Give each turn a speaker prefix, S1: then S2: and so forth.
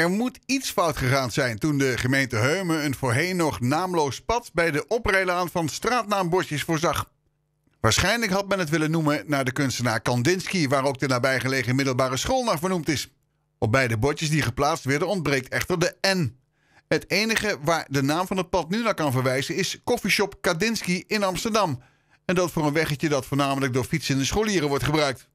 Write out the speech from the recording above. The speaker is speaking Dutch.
S1: Er moet iets fout gegaan zijn toen de gemeente Heumen een voorheen nog naamloos pad bij de oprijlaan van straatnaambordjes voorzag. Waarschijnlijk had men het willen noemen naar de kunstenaar Kandinsky, waar ook de nabijgelegen middelbare school naar vernoemd is. Op beide bordjes die geplaatst werden ontbreekt echter de N. Het enige waar de naam van het pad nu naar kan verwijzen is Coffeeshop Kandinsky in Amsterdam. En dat voor een weggetje dat voornamelijk door fietsende scholieren wordt gebruikt.